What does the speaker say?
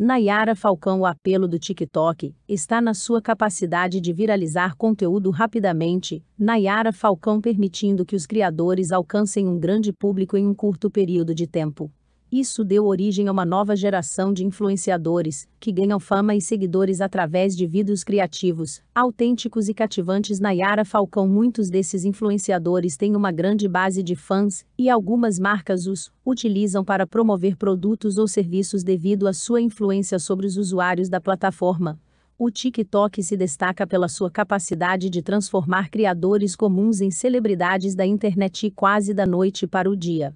Nayara Falcão, o apelo do TikTok está na sua capacidade de viralizar conteúdo rapidamente. Nayara Falcão permitindo que os criadores alcancem um grande público em um curto período de tempo. Isso deu origem a uma nova geração de influenciadores, que ganham fama e seguidores através de vídeos criativos, autênticos e cativantes Na Yara Falcão. Muitos desses influenciadores têm uma grande base de fãs, e algumas marcas os utilizam para promover produtos ou serviços devido à sua influência sobre os usuários da plataforma. O TikTok se destaca pela sua capacidade de transformar criadores comuns em celebridades da internet quase da noite para o dia.